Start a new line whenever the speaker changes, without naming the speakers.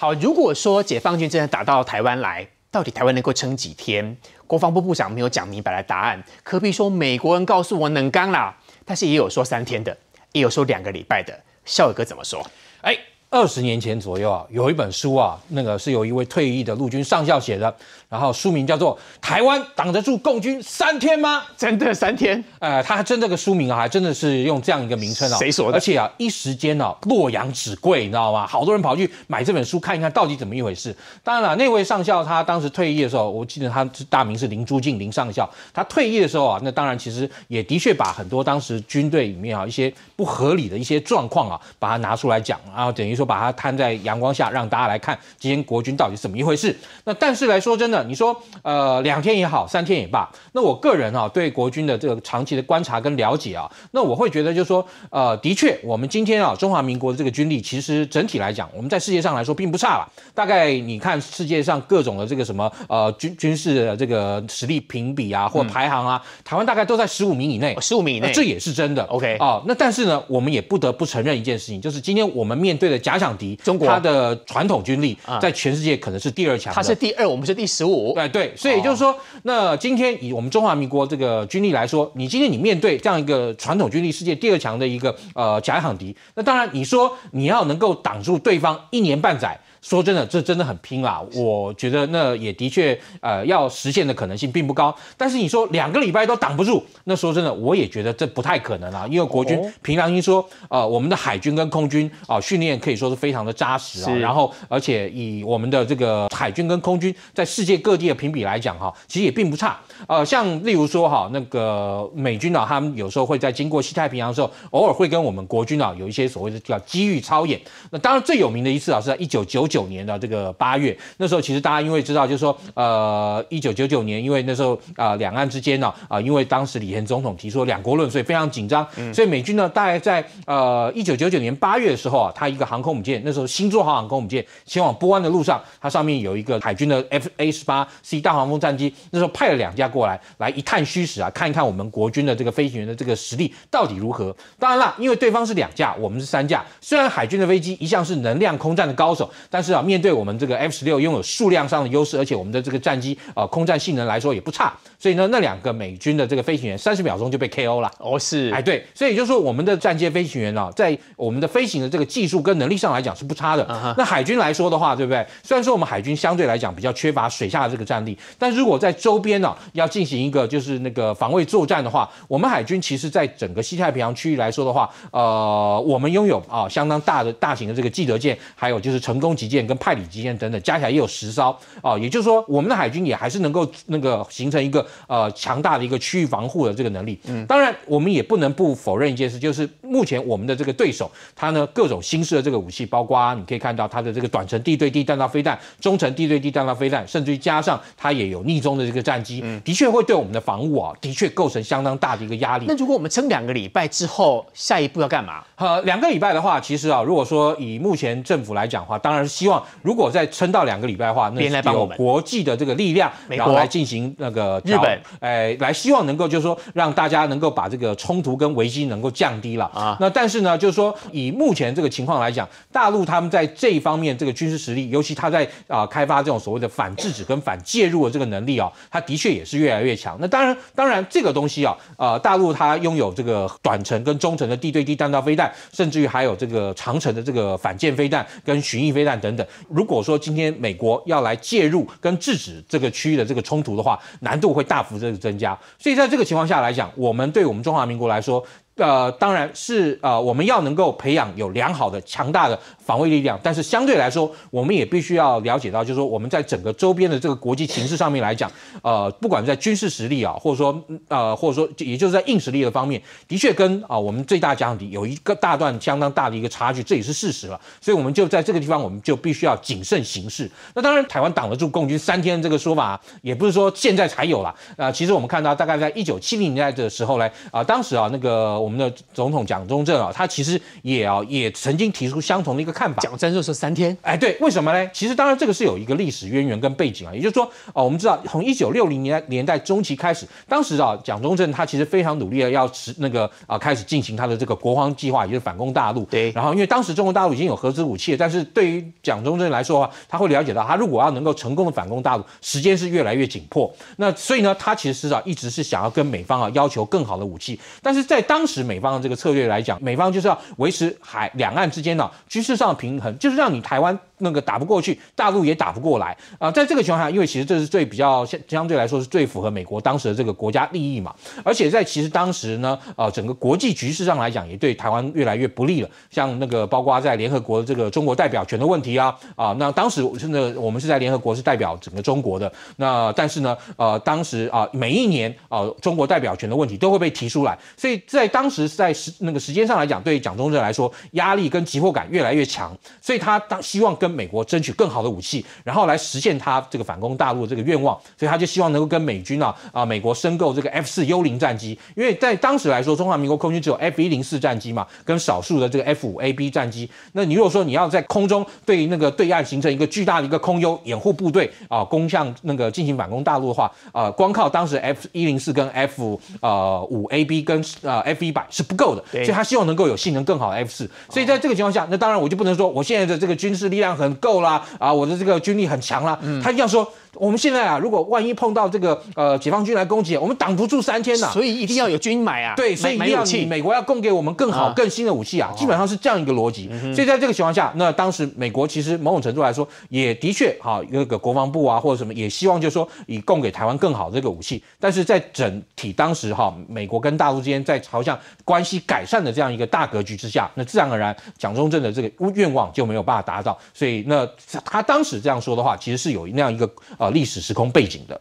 好，如果说解放军真的打到台湾来，到底台湾能够撑几天？国防部部长没有讲明白的答案。可比说美国人告诉我能干啦，但是也有说三天的，也有说两个礼拜的。笑友哥怎么说？二十年前左右啊，有一本书啊，那个是有一位退役的陆军上校写的，然后书名叫做《台湾挡得住共军三天吗？》真的三天？呃，他真的个书名啊，还真的是用这样一个名称啊。谁说的？而且啊，一时间呢，洛阳纸贵，你知道吗？好多人跑去买这本书，看一看到底怎么一回事。当然了，那位上校他当时退役的时候，我记得他大名是林朱静林上校。他退役的时候啊，那当然其实也的确把很多当时军队里面啊一些不合理的一些状况啊，把它拿出来讲，然后等于。说把它摊在阳光下，让大家来看今天国军到底怎么一回事。那但是来说真的，你说呃两天也好，三天也罢，那我个人啊对国军的这个长期的观察跟了解啊，那我会觉得就是说呃的确，我们今天啊中华民国的这个军力，其实整体来讲，我们在世界上来说并不差了。大概你看世界上各种的这个什么呃军军事的这个实力评比啊或排行啊，台湾大概都在十五名以内，十五名以内，这也是真的。OK 啊，那但是呢，我们也不得不承认一件事情，就是今天我们面对的。假想敌，中国，它的传统军力在全世界可能是第二强，它是第二，我们是第十五，哎对，所以就是说，那今天以我们中华民国这个军力来说，你今天你面对这样一个传统军力世界第二强的一个呃假想敌，那当然你说你要能够挡住对方一年半载。说真的，这真的很拼啦！我觉得那也的确，呃，要实现的可能性并不高。但是你说两个礼拜都挡不住，那说真的，我也觉得这不太可能啊。因为国军凭良心说，呃，我们的海军跟空军啊，训练可以说是非常的扎实啊。然后，而且以我们的这个海军跟空军在世界各地的评比来讲，哈，其实也并不差。呃，像例如说哈，那个美军啊，他们有时候会在经过西太平洋的时候，偶尔会跟我们国军啊有一些所谓的叫机遇超演。那当然最有名的一次啊，是在一九九九。九年的这个八月，那时候其实大家因为知道，就是说，呃，一九九九年，因为那时候啊，两岸之间呢，啊，因为当时李前总统提出两国论，所以非常紧张。所以美军呢，大概在呃一九九九年八月的时候啊，他一个航空母舰，那时候星座号航空母舰，前往波湾的路上，它上面有一个海军的 F A 十八 C 大黄蜂战机，那时候派了两架过来，来一探虚实啊，看一看我们国军的这个飞行员的这个实力到底如何。当然了，因为对方是两架，我们是三架，虽然海军的飞机一向是能量空战的高手，但但是啊，面对我们这个 F 十六拥有数量上的优势，而且我们的这个战机啊，空战性能来说也不差，所以呢，那两个美军的这个飞行员三十秒钟就被 KO 了。哦，是，哎，对，所以就是说，我们的战机飞行员啊，在我们的飞行的这个技术跟能力上来讲是不差的。那海军来说的话，对不对？虽然说我们海军相对来讲比较缺乏水下的这个战力，但如果在周边呢，要进行一个就是那个防卫作战的话，我们海军其实，在整个西太平洋区域来说的话，呃，我们拥有啊相当大的大型的这个记得舰，还有就是成功级。舰跟派里舰等等加起来也有十艘啊，也就是说我们的海军也还是能够那个形成一个呃强大的一个区域防护的这个能力。嗯，当然我们也不能不否认一件事，就是目前我们的这个对手他呢各种新式的这个武器，包括你可以看到他的这个短程地对地弹道飞弹、中程地对地弹道飞弹，甚至于加上他也有逆中的这个战机，嗯、的确会对我们的防务啊的确构成相当大的一个压力。那如果我们撑两个礼拜之后，下一步要干嘛？呃，两个礼拜的话，其实啊，如果说以目前政府来讲的话，当然是。希望如果再撑到两个礼拜的话，那我有国际的这个力量，然后来进行那个日本，哎，来希望能够就是说让大家能够把这个冲突跟危机能够降低了啊。那但是呢，就是说以目前这个情况来讲，大陆他们在这一方面这个军事实力，尤其他在啊开发这种所谓的反制止跟反介入的这个能力啊，他的确也是越来越强。那当然，当然这个东西啊，呃，大陆它拥有这个短程跟中程的地对地弹道飞弹，甚至于还有这个长程的这个反舰飞弹跟巡弋飞弹等。等等，如果说今天美国要来介入跟制止这个区域的这个冲突的话，难度会大幅的增加。所以在这个情况下来讲，我们对我们中华民国来说。呃，当然是呃，我们要能够培养有良好的、强大的防卫力量。但是相对来说，我们也必须要了解到，就是说我们在整个周边的这个国际形势上面来讲，呃，不管在军事实力啊，或者说呃，或者说也就是在硬实力的方面，的确跟啊我们最大讲敌有一个大段相当大的一个差距，这也是事实了。所以，我们就在这个地方，我们就必须要谨慎行事。那当然，台湾挡得住共军三天这个说法，也不是说现在才有了。啊，其实我们看到，大概在一九七零年代的时候呢，啊，当时啊那个。我们的总统蒋中正啊，他其实也啊也曾经提出相同的一个看法，讲三就是三天，哎，对，为什么呢？其实当然这个是有一个历史渊源跟背景啊，也就是说，哦，我们知道从一九六零年代年代中期开始，当时啊蒋中正他其实非常努力的要持那个啊开始进行他的这个国防计划，也就是反攻大陆。对，然后因为当时中国大陆已经有核子武器，但是对于蒋中正来说的话，他会了解到他如果要能够成功的反攻大陆，时间是越来越紧迫。那所以呢，他其实啊一直是想要跟美方啊要求更好的武器，但是在当时。美方的这个策略来讲，美方就是要维持海两岸之间的局势上的平衡，就是让你台湾。那个打不过去，大陆也打不过来啊！在这个情况下，因为其实这是最比较相相对来说是最符合美国当时的这个国家利益嘛。而且在其实当时呢，呃，整个国际局势上来讲，也对台湾越来越不利了。像那个包括在联合国的这个中国代表权的问题啊啊，那当时真的我们是在联合国是代表整个中国的。那但是呢，呃，当时啊，每一年啊，中国代表权的问题都会被提出来。所以在当时在时那个时间上来讲，对蒋中正来说，压力跟急迫感越来越强。所以他当希望跟美国争取更好的武器，然后来实现他这个反攻大陆的这个愿望，所以他就希望能够跟美军啊啊，美国申购这个 F 四幽灵战机。因为在当时来说，中华民国空军只有 F 一零四战机嘛，跟少数的这个 F 五 AB 战机。那你如果说你要在空中对那个对岸形成一个巨大的一个空优掩护部队啊，攻向那个进行反攻大陆的话，啊，光靠当时 F 一零四跟 F 呃五 AB 跟呃 F 一百是不够的，所以他希望能够有性能更好的 F 四。所以在这个情况下，那当然我就不能说我现在的这个军事力量。很够啦，啊，我的这个军力很强啦，他一要说。我们现在啊，如果万一碰到这个呃解放军来攻击，我们挡不住三天的，所以一定要有军买啊，对，所以一定要你美国要供给我们更好、更新的武器啊，基本上是这样一个逻辑。所以在这个情况下，那当时美国其实某种程度来说，也的确哈，那个国防部啊或者什么也希望就是说以供给台湾更好这个武器，但是在整体当时哈，美国跟大陆之间在朝向关系改善的这样一个大格局之下，那自然而然蒋中正的这个愿望就没有办法达到，所以那他当时这样说的话，其实是有那样一个。啊，历史时空背景的。